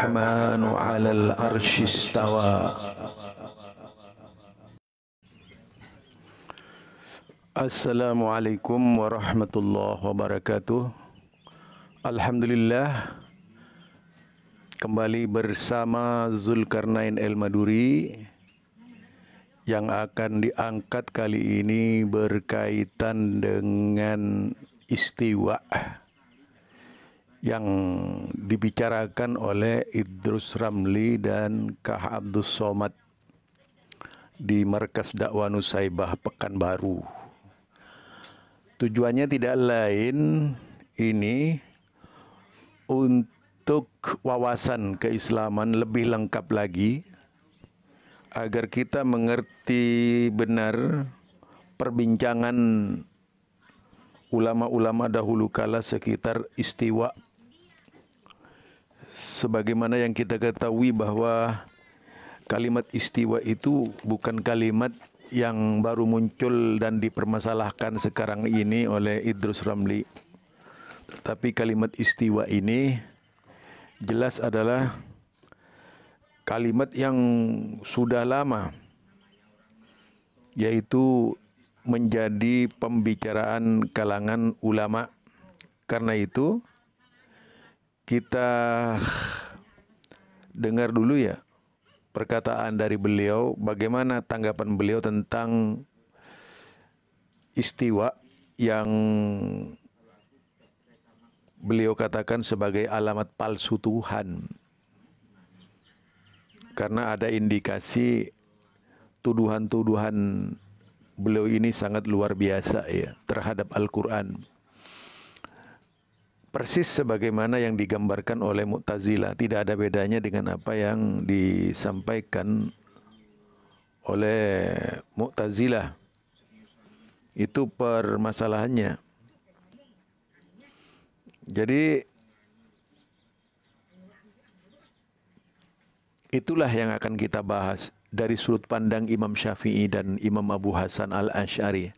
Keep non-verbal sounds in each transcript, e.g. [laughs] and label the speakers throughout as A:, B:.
A: الرحمن على العرش استوى السلام عليكم ورحمة الله وبركاته Alhamdulillah Kembali bersama Zulkarnain El Maduri Yang akan diangkat kali ini berkaitan dengan istiwa' yang dibicarakan oleh Idrus Ramli dan Kah Abdus Somad di Markas Dakwah Nusaibah Pekanbaru. Tujuannya tidak lain ini untuk wawasan keislaman lebih lengkap lagi agar kita mengerti benar perbincangan ulama-ulama dahulu kala sekitar istiwa sebagaimana yang kita ketahui bahwa kalimat istiwa itu bukan kalimat yang baru muncul dan dipermasalahkan sekarang ini oleh Idrus Ramli. tapi kalimat istiwa ini jelas adalah kalimat yang sudah lama yaitu menjadi pembicaraan kalangan ulama. Karena itu, kita dengar dulu ya perkataan dari beliau bagaimana tanggapan beliau tentang istiwa yang beliau katakan sebagai alamat palsu Tuhan. Karena ada indikasi tuduhan-tuduhan beliau ini sangat luar biasa ya terhadap Al-Qur'an persis sebagaimana yang digambarkan oleh Mu'tazila tidak ada bedanya dengan apa yang disampaikan oleh Mu'tazila itu permasalahannya jadi itulah yang akan kita bahas dari sudut pandang Imam Syafi'i dan Imam Abu Hasan al ashari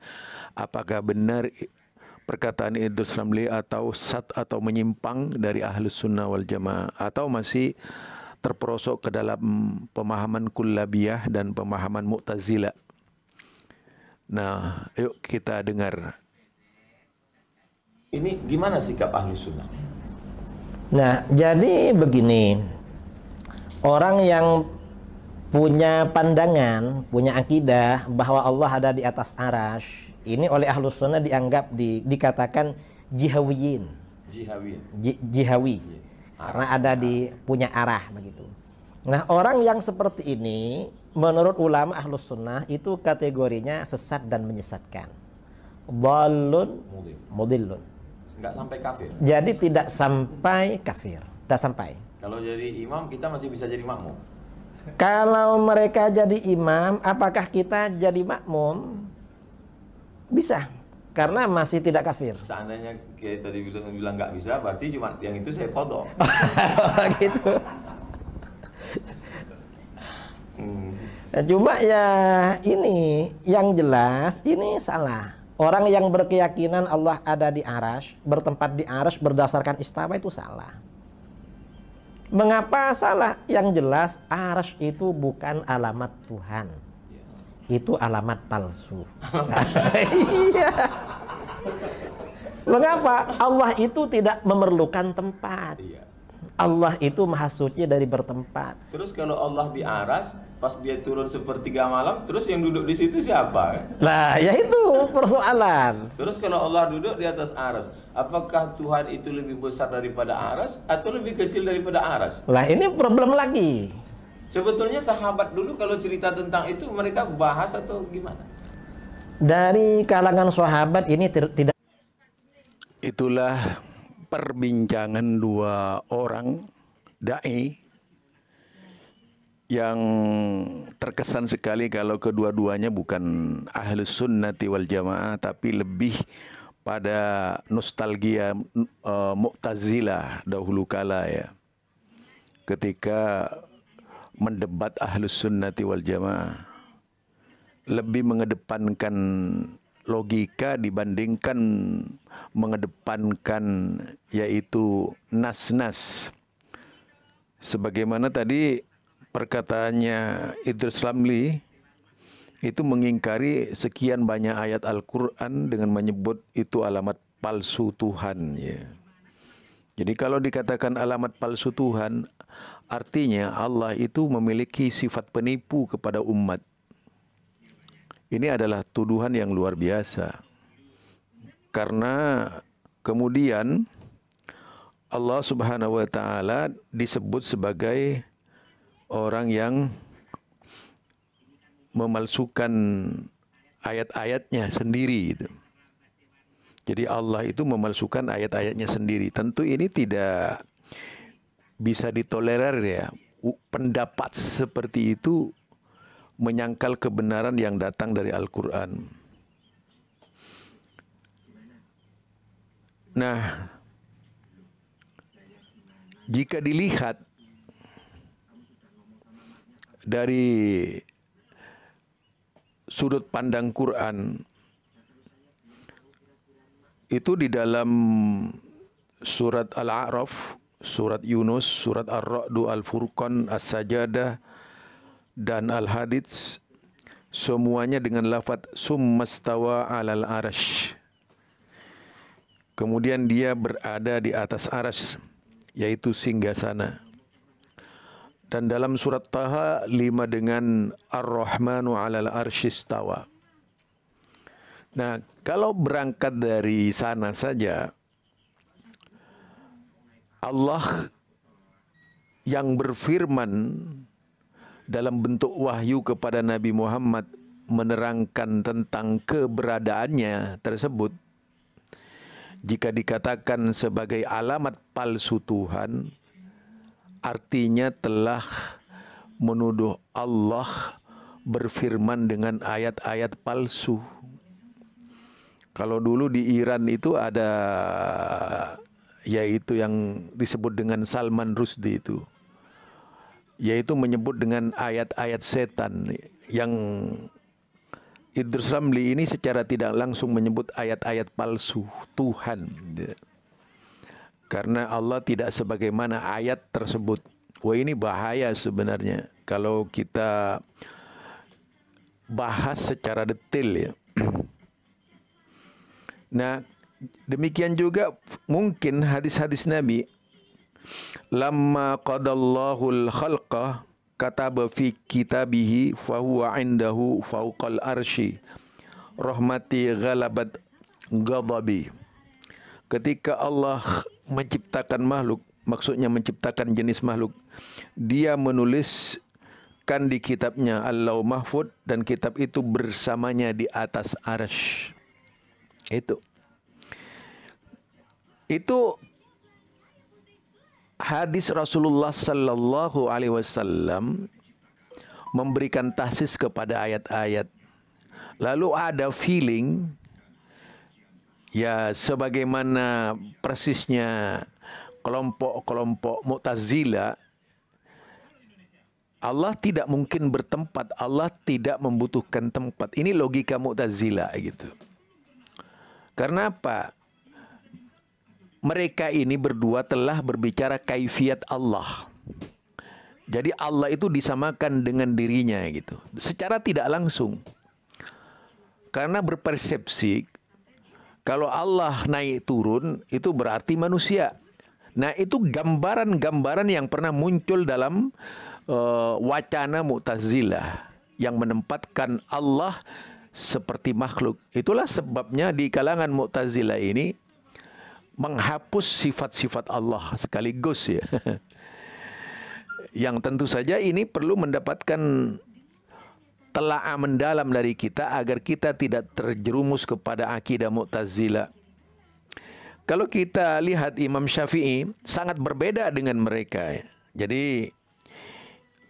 A: apakah benar perkataan Idrus Ramli atau sat atau menyimpang dari ahlus sunnah wal jamaah atau masih terperosok ke dalam pemahaman kullabiyah dan pemahaman mu'tazila. Nah, yuk kita dengar.
B: Ini gimana
A: sikap ahli sunnah?
B: Nah, jadi begini. Orang yang punya pandangan, punya akidah bahwa Allah ada di atas arash, ini oleh ahlus sunnah dianggap di, dikatakan jihawiyin. jihawi. Karena ada di punya arah begitu. Nah, orang yang seperti ini menurut ulama ahlus sunnah itu kategorinya sesat dan menyesatkan. Balun mudillun. Enggak sampai kafir. Jadi tidak sampai kafir. Tidak sampai.
A: Kalau jadi imam kita masih bisa jadi makmum.
B: Kalau mereka jadi imam, apakah kita jadi makmum? Bisa. Karena masih tidak kafir.
A: Seandainya kayak tadi bilang bilang nggak bisa, berarti cuma yang itu saya kodo. [laughs] gitu. Hmm.
B: Cuma ya ini yang jelas ini salah. Orang yang berkeyakinan Allah ada di arash, bertempat di arash berdasarkan istawa itu salah. Mengapa salah? Yang jelas arash itu bukan alamat Tuhan itu alamat palsu. Iya. Mengapa Allah itu tidak memerlukan tempat? Iya. Allah itu mahasutnya dari bertempat.
A: Terus kalau Allah di aras, pas dia turun sepertiga malam, terus yang duduk di situ siapa?
B: Nah, ya itu persoalan.
A: terus kalau Allah duduk di atas aras, apakah Tuhan itu lebih besar daripada aras atau lebih kecil daripada aras?
B: Lah, ini problem lagi.
A: Sebetulnya sahabat dulu kalau cerita tentang itu mereka bahas atau gimana?
B: Dari kalangan sahabat ini tidak
A: Itulah perbincangan dua orang dai yang terkesan sekali kalau kedua-duanya bukan ahli sunnati wal jamaah tapi lebih pada nostalgia uh, Mu'tazilah dahulu kala ya ketika mendebat ahlus sunnati wal jamaah lebih mengedepankan logika dibandingkan mengedepankan yaitu nas-nas sebagaimana tadi perkataannya Idris Lamli itu mengingkari sekian banyak ayat Al-Qur'an dengan menyebut itu alamat palsu Tuhan ya. Jadi kalau dikatakan alamat palsu Tuhan, artinya Allah itu memiliki sifat penipu kepada umat. Ini adalah tuduhan yang luar biasa. Karena kemudian Allah Subhanahu wa taala disebut sebagai orang yang memalsukan ayat-ayatnya sendiri gitu. Jadi Allah itu memalsukan ayat-ayatnya sendiri. Tentu ini tidak bisa ditolerir ya. Pendapat seperti itu menyangkal kebenaran yang datang dari Al-Quran. Nah, jika dilihat dari sudut pandang Quran itu di dalam surat Al-A'raf, surat Yunus, surat Ar-Ra'du, Al-Furqan, As-Sajadah, dan Al-Hadid semuanya dengan lafad summastawa alal arash. Kemudian dia berada di atas aras, yaitu sana Dan dalam surat Taha lima dengan Ar-Rahmanu alal arshistawa. Nah, kalau berangkat dari sana saja, Allah yang berfirman dalam bentuk wahyu kepada Nabi Muhammad menerangkan tentang keberadaannya tersebut jika dikatakan sebagai alamat palsu Tuhan artinya telah menuduh Allah berfirman dengan ayat-ayat palsu kalau dulu di Iran itu ada yaitu yang disebut dengan Salman Rusdi itu yaitu menyebut dengan ayat-ayat setan yang Idrus Ramli ini secara tidak langsung menyebut ayat-ayat palsu Tuhan karena Allah tidak sebagaimana ayat tersebut wah ini bahaya sebenarnya kalau kita bahas secara detail ya Nah, demikian juga mungkin hadis-hadis Nabi lamma qadallahu al-khalqa kataba fi kitabihi fahuwa indahu fauqal arshi rahmati ghalabat ghadabi ketika Allah menciptakan makhluk maksudnya menciptakan jenis makhluk dia menuliskan di kitabnya Allah mahfud dan kitab itu bersamanya di atas arsh itu. Itu hadis Rasulullah sallallahu alaihi wasallam memberikan tahsis kepada ayat-ayat. Lalu ada feeling ya sebagaimana persisnya kelompok-kelompok Mu'tazila Allah tidak mungkin bertempat, Allah tidak membutuhkan tempat. Ini logika Mu'tazila gitu. Karena apa? Mereka ini berdua telah berbicara kaifiat Allah. Jadi Allah itu disamakan dengan dirinya gitu. Secara tidak langsung. Karena berpersepsi kalau Allah naik turun itu berarti manusia. Nah, itu gambaran-gambaran yang pernah muncul dalam uh, wacana Mu'tazilah yang menempatkan Allah seperti makhluk. Itulah sebabnya di kalangan Mu'tazilah ini menghapus sifat-sifat Allah sekaligus ya. [laughs] Yang tentu saja ini perlu mendapatkan telaah mendalam dari kita agar kita tidak terjerumus kepada akidah Mu'tazilah. Kalau kita lihat Imam Syafi'i sangat berbeda dengan mereka. Ya. Jadi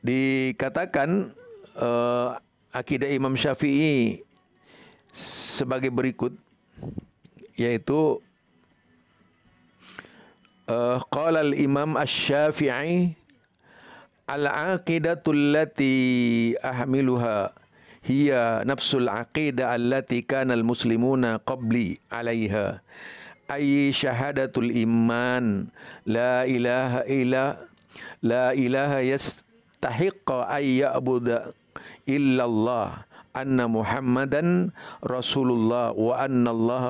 A: dikatakan uh, akidah Imam Syafi'i sebagai berikut yaitu uh, qala al imam asy-syafi'i al aqidatul lati ahmiluha hiya nafsul aqidah allati kana al muslimuna qabli alaiha ay syahadatul iman la ilaha illa la ilaha yastahiqqa ay ya'budu illallah anna Muhammadan Rasulullah wa anna Allah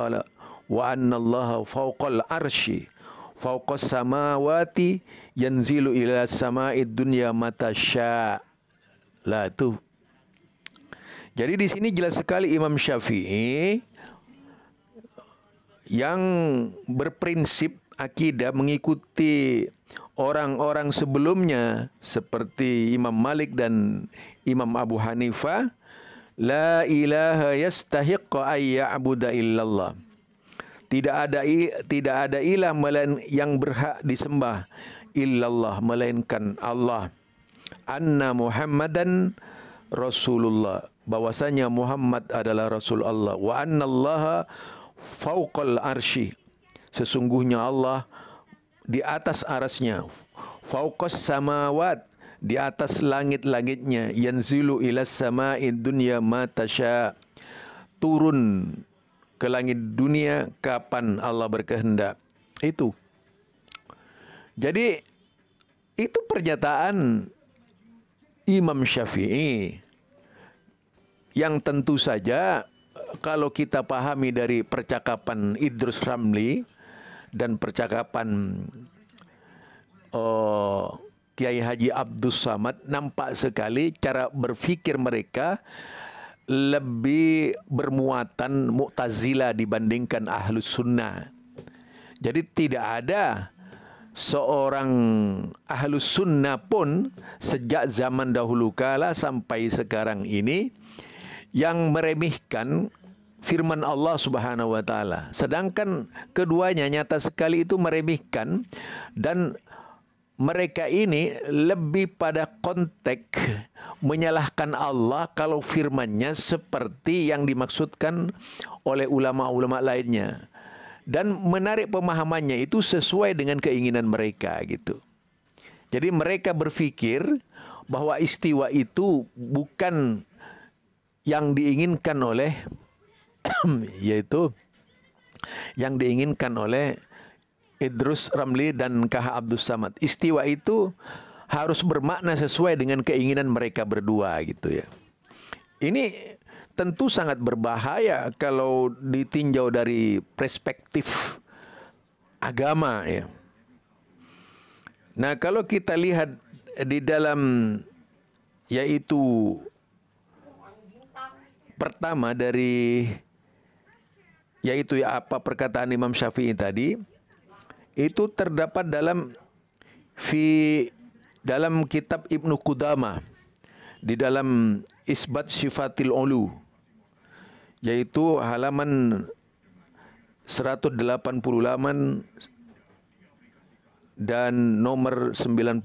A: wa anna Allah fawqal arshi fawqas samawati yanzilu ila sama'id dunya mata syaa. Lah tuh. Jadi di sini jelas sekali Imam Syafi'i yang berprinsip akidah mengikuti orang-orang sebelumnya seperti Imam Malik dan Imam Abu Hanifah La ilaha yastahiqqa an ya'budu illallah. Tidak ada tidak ada ilah melain yang berhak disembah illallah melainkan Allah. Anna Muhammadan Rasulullah. Bahwasanya Muhammad adalah Rasul Allah. Wa anna Allah fauqal arsy. Sesungguhnya Allah di atas arasnya. Fauqas samawat di atas langit-langitnya yanzilu ilas sama dunia mata turun ke langit dunia kapan Allah berkehendak itu jadi itu pernyataan Imam Syafi'i yang tentu saja kalau kita pahami dari percakapan Idrus Ramli dan percakapan oh, Kiai Haji Abdus Samad nampak sekali cara berfikir mereka lebih bermuatan Mu'tazila dibandingkan Ahlus Sunnah. Jadi tidak ada seorang Ahlus Sunnah pun sejak zaman dahulu kala sampai sekarang ini yang meremehkan firman Allah Subhanahu wa taala. Sedangkan keduanya nyata sekali itu meremehkan dan mereka ini lebih pada konteks menyalahkan Allah kalau firmannya seperti yang dimaksudkan oleh ulama-ulama lainnya dan menarik pemahamannya itu sesuai dengan keinginan mereka gitu. Jadi mereka berpikir bahwa istiwa itu bukan yang diinginkan oleh [clears throat] yaitu yang diinginkan oleh Idrus Ramli dan KH Abdus Samad. Istiwa itu harus bermakna sesuai dengan keinginan mereka berdua gitu ya. Ini tentu sangat berbahaya kalau ditinjau dari perspektif agama ya. Nah, kalau kita lihat di dalam yaitu pertama dari yaitu ya apa perkataan Imam Syafi'i tadi itu terdapat dalam fi dalam kitab Ibnu Qudama di dalam Isbat Sifatil Ulu yaitu halaman 180 188 dan nomor 92.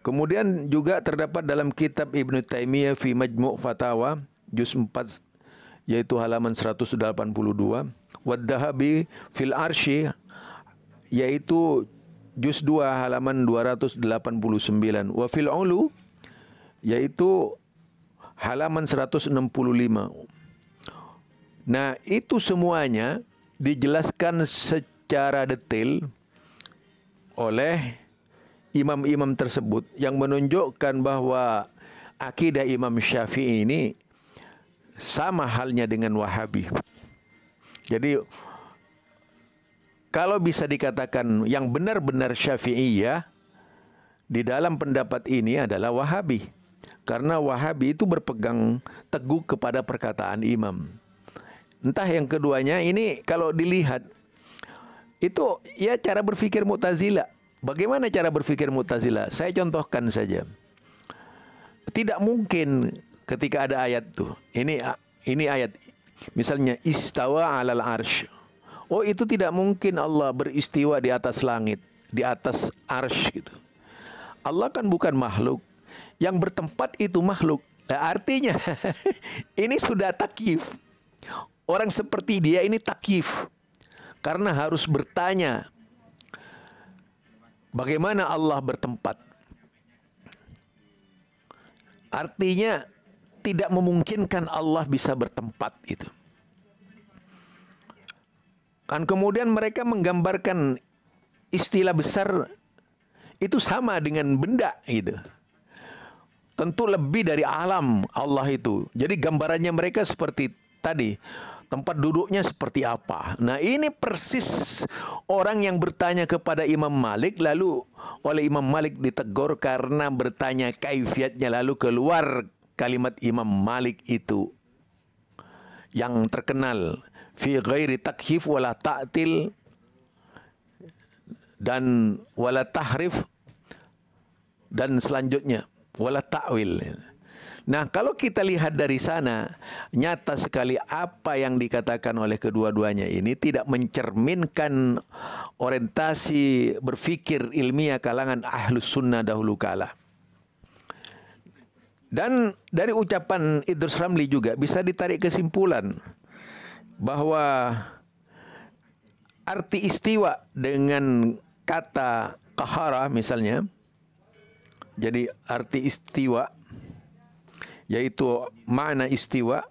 A: Kemudian juga terdapat dalam kitab Ibnu Taimiyah fi Majmu' Fatawa juz 4 yaitu halaman 182 wadhabi fil arshi yaitu juz 2 halaman 289 wa fil ulu yaitu halaman 165 nah itu semuanya dijelaskan secara detail oleh imam-imam tersebut yang menunjukkan bahwa akidah Imam Syafi'i ini sama halnya dengan Wahabi. Jadi kalau bisa dikatakan yang benar-benar Syafi'iyah di dalam pendapat ini adalah Wahabi. Karena Wahabi itu berpegang teguh kepada perkataan imam. Entah yang keduanya ini kalau dilihat itu ya cara berpikir Mu'tazila. Bagaimana cara berpikir Mu'tazila? Saya contohkan saja. Tidak mungkin ketika ada ayat tuh. Ini ini ayat misalnya istawa 'alal arsh Oh, itu tidak mungkin Allah beristiwa di atas langit, di atas arsh gitu. Allah kan bukan makhluk. Yang bertempat itu makhluk. Nah, artinya [laughs] ini sudah takif. Orang seperti dia ini takif. Karena harus bertanya bagaimana Allah bertempat. Artinya tidak memungkinkan Allah bisa bertempat itu. Kan kemudian mereka menggambarkan istilah besar itu sama dengan benda gitu. Tentu lebih dari alam Allah itu. Jadi gambarannya mereka seperti tadi tempat duduknya seperti apa. Nah, ini persis orang yang bertanya kepada Imam Malik lalu oleh Imam Malik ditegur karena bertanya kaifiatnya lalu keluar kalimat Imam Malik itu yang terkenal fi ghairi takhif wala ta'til dan wala tahrif dan selanjutnya wala ta'wil. Nah, kalau kita lihat dari sana, nyata sekali apa yang dikatakan oleh kedua-duanya ini tidak mencerminkan orientasi berfikir ilmiah kalangan ahlus sunnah dahulu kala. Dan dari ucapan Idrus Ramli juga bisa ditarik kesimpulan bahwa arti istiwa dengan kata kahara misalnya jadi arti istiwa yaitu makna istiwa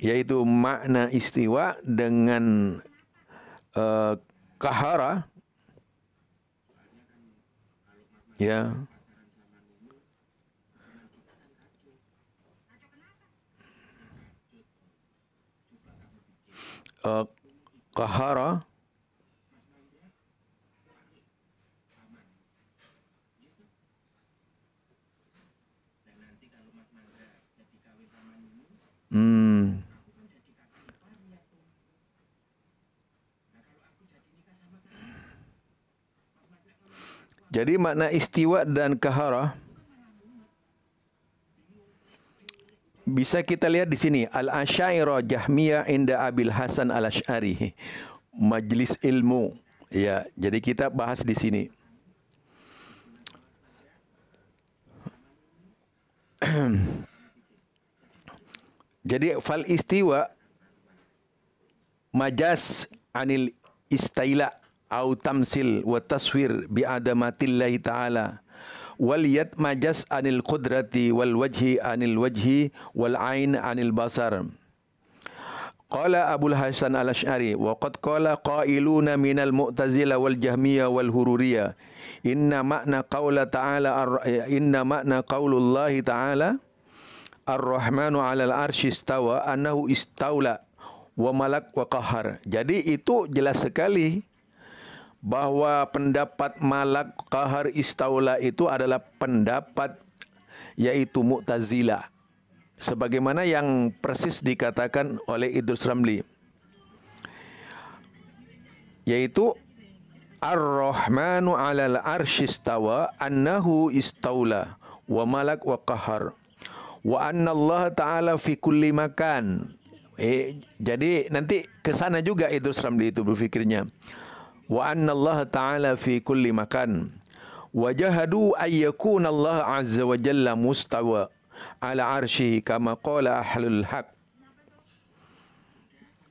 A: yaitu makna istiwa dengan uh, eh, kahara ya kahara eh, Hmm. Jadi makna istiwa dan kahara Bisa kita lihat di sini Al-Asy'ariyah Jahmiyah inda Abil Hasan al ashari Majlis ilmu. Ya, jadi kita bahas di sini. [clears throat] jadi fal istiwa majas anil istaila au tamsil wa taswir bi adamatillahi ta'ala waliyat majas anil qudrati wal wajhi anil wajhi wal ain anil basar Qala Abu Hasan Al-Asy'ari wa qad qala qailuna minal Mu'tazila wal Jahmiyah wal Hururiyah inna makna qaula ta'ala inna makna qaulullah ta'ala Ar-Rahmanu 'alal arsy istawa annahu istaula wa malak wa Jadi itu jelas sekali bahwa pendapat Malak kahar Istaula itu adalah pendapat yaitu Mu'tazila. Sebagaimana yang persis dikatakan oleh Idrus Ramli. Yaitu Ar-Rahmanu alal arshistawa annahu istaula wa malak wa qahar wa anna Allah taala fi kulli makan. Eh, jadi nanti ke sana juga Idrus Ramli itu berfikirnya wa anna Allah ta'ala fi kulli makan wa jahadu an yakuna Allah azza wa jalla mustawa ala arshihi kama qala ahlul haq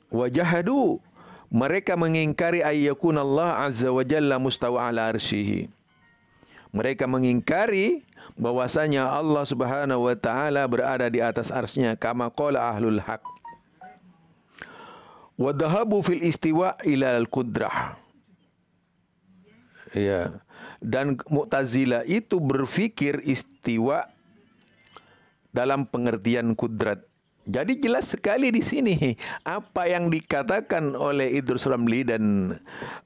A: wa jahadu mereka mengingkari ay yakuna Allah azza wa jalla mustawa ala arshihi mereka mengingkari bahwasanya Allah Subhanahu wa taala berada di atas arsy-Nya kama qala ahlul haq wa dhahabu fil istiwa ila al-qudrah Ya. Dan Mu'tazila itu berfikir istiwa dalam pengertian kudrat. Jadi jelas sekali di sini apa yang dikatakan oleh Idrus Ramli dan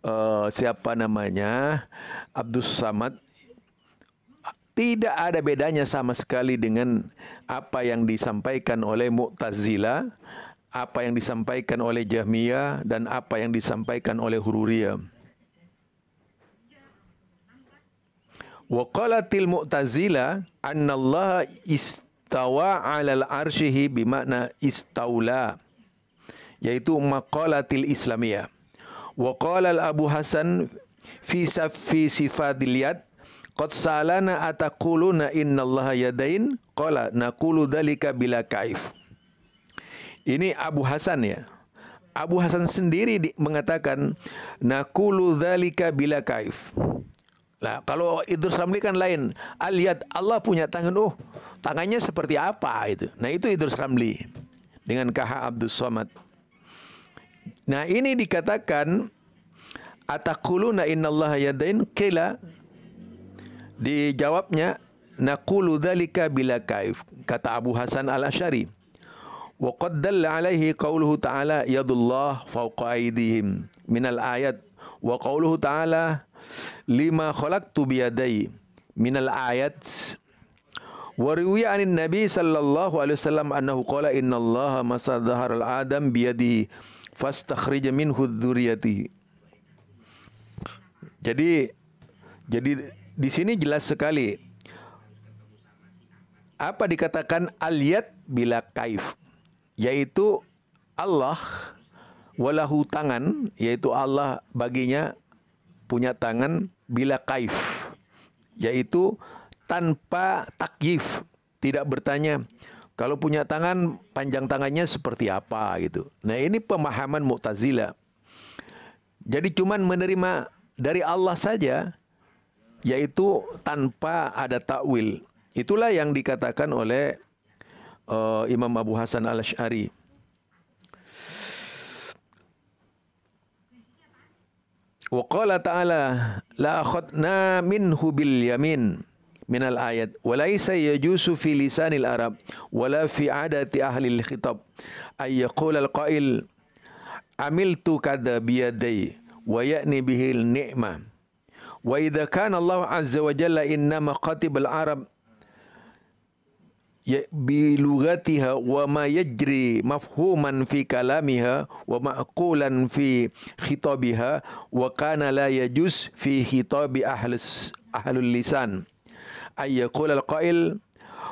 A: uh, siapa namanya Abdus Samad tidak ada bedanya sama sekali dengan apa yang disampaikan oleh Mu'tazila, apa yang disampaikan oleh Jahmiyah dan apa yang disampaikan oleh Hururiyah. Wa qalatil mu'tazila anna Allah istawa 'alal arsyihi bimakna istaula yaitu maqalatil islamiyah. Wa qala Abu Hasan fi fi sifatil yad qad salana ataquluna innallaha yadain qala naqulu dalika bila kaif. Ini Abu Hasan ya. Abu Hasan sendiri di, mengatakan nakulu dalika bila kaif. Nah, kalau Idrus Ramli kan lain. Aliat ah, Allah punya tangan, oh, tangannya seperti apa itu. Nah, itu Idrus Ramli dengan KH Abdul Somad. Nah, ini dikatakan atakuluna innallaha yadain qila dijawabnya Nakulu dzalika bila kaif kata Abu Hasan al Ashari. wa qad dalla alaihi qauluhu ta'ala yadullah fawqa fauqaidhim min al-ayat wa qawluhu ta'ala lima khalaqtu biyadai minal ayat wa riwiya anin nabi sallallahu alaihi wasallam annahu qala inna innallaha masadhar al adam biyadi fastakhrija minhu dzurriyyati jadi jadi di sini jelas sekali apa dikatakan aliyat bila kaif yaitu Allah walahu tangan yaitu Allah baginya punya tangan bila kaif yaitu tanpa takyif tidak bertanya kalau punya tangan panjang tangannya seperti apa gitu nah ini pemahaman Mu'tazila jadi cuman menerima dari Allah saja yaitu tanpa ada takwil itulah yang dikatakan oleh uh, Imam Abu Hasan Al-Asy'ari وقال تعالى لأخذنا منه باليمين من الآيات وليس يجوز في لسان العرب ولا في عادة أهل الخطاب أن يقول القائل عملت كذا بيدي ويأني به النعمة وإذا كان الله عز وجل إنما خطب العرب bi lugatiha wa ma yajri mafhuman fi kalamiha wa ma'qulan fi khitabiha wa kana la yajuz fi khitabi ahlus ahlul lisan ay yaqul al qail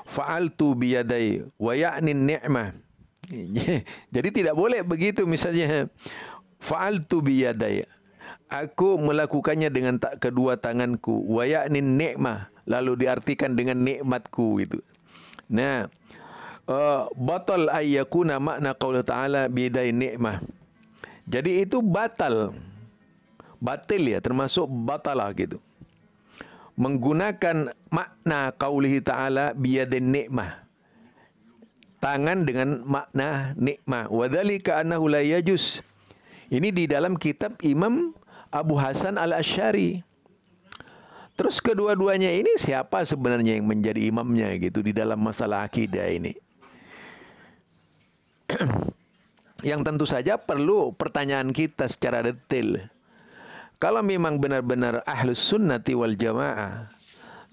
A: fa'altu bi yaday wa ya'ni ni'mah [laughs] jadi tidak boleh begitu misalnya fa'altu bi yaday aku melakukannya dengan tak kedua tanganku wa ya'ni ni'mah lalu diartikan dengan nikmatku itu Nah, uh, batal ayyakuna makna qaul ta'ala bidai nikmah. Jadi itu batal. Batil ya termasuk batalah gitu. Menggunakan makna qaulihi ta'ala biyadin nikmah. Tangan dengan makna nikmah. Wadhalika annahu la yajuz. Ini di dalam kitab Imam Abu Hasan al Ashari. Terus kedua-duanya ini siapa sebenarnya yang menjadi imamnya gitu di dalam masalah akidah ini? [clears throat] yang tentu saja perlu pertanyaan kita secara detail. Kalau memang benar-benar ahlus sunnati wal jamaah,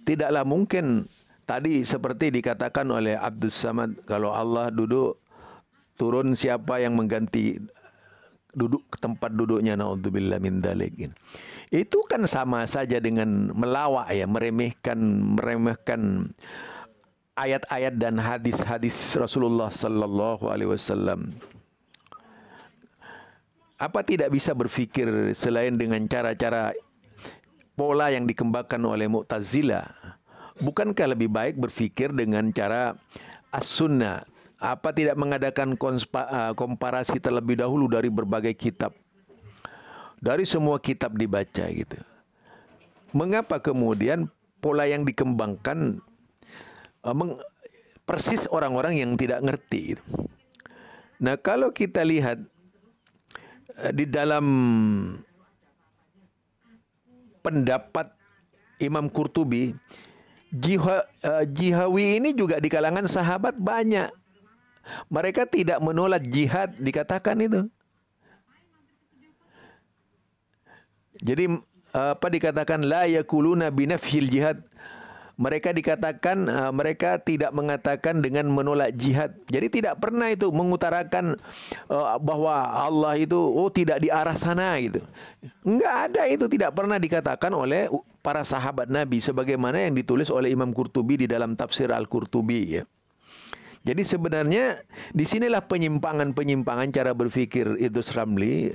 A: tidaklah mungkin tadi seperti dikatakan oleh Abdus Samad kalau Allah duduk turun siapa yang mengganti duduk ke tempat duduknya naudzubillah min dalikin. Gitu. itu kan sama saja dengan melawak ya meremehkan meremehkan ayat-ayat dan hadis-hadis Rasulullah sallallahu alaihi wasallam apa tidak bisa berpikir selain dengan cara-cara pola yang dikembangkan oleh Mu'tazilah bukankah lebih baik berpikir dengan cara as-sunnah apa tidak mengadakan konspa, eh, komparasi terlebih dahulu dari berbagai kitab? Dari semua kitab dibaca gitu. Mengapa kemudian pola yang dikembangkan uh, meng, persis orang-orang yang tidak ngerti gitu. Nah, kalau kita lihat uh, di dalam pendapat Imam Qurtubi, Jihawi ini juga di kalangan sahabat banyak mereka tidak menolak jihad dikatakan itu. Jadi apa dikatakan la yakuluna binafhil jihad. Mereka dikatakan eh, mereka tidak mengatakan dengan menolak jihad. Jadi tidak pernah itu mengutarakan eh, bahwa Allah itu oh tidak di arah sana gitu. Enggak ada itu tidak pernah dikatakan oleh para sahabat Nabi sebagaimana yang ditulis oleh Imam Qurtubi di dalam tafsir Al-Qurtubi ya. Jadi sebenarnya disinilah penyimpangan-penyimpangan cara berpikir itu Ramli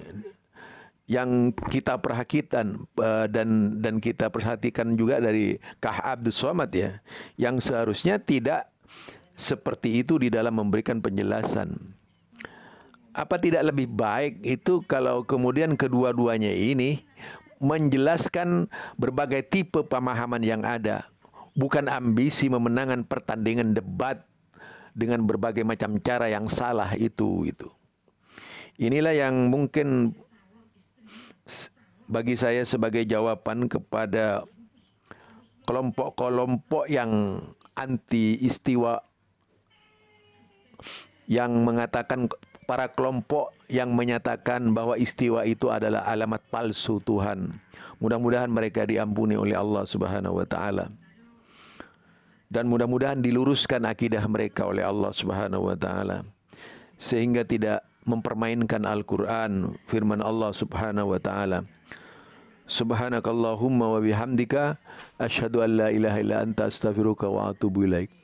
A: yang kita perhatikan eh, dan dan kita perhatikan juga dari Kah Abdul Somad ya yang seharusnya tidak seperti itu di dalam memberikan penjelasan. Apa tidak lebih baik itu kalau kemudian kedua-duanya ini menjelaskan berbagai tipe pemahaman yang ada, bukan ambisi memenangkan pertandingan debat dengan berbagai macam cara yang salah itu itu. Inilah yang mungkin bagi saya sebagai jawaban kepada kelompok-kelompok yang anti istiwa yang mengatakan para kelompok yang menyatakan bahwa istiwa itu adalah alamat palsu Tuhan. Mudah-mudahan mereka diampuni oleh Allah Subhanahu wa taala. dan mudah-mudahan diluruskan akidah mereka oleh Allah Subhanahu wa taala sehingga tidak mempermainkan Al-Qur'an firman Allah Subhanahu wa taala Subhanakallahumma wa bihamdika asyhadu an la ilaha illa anta astaghfiruka wa atubu ilaika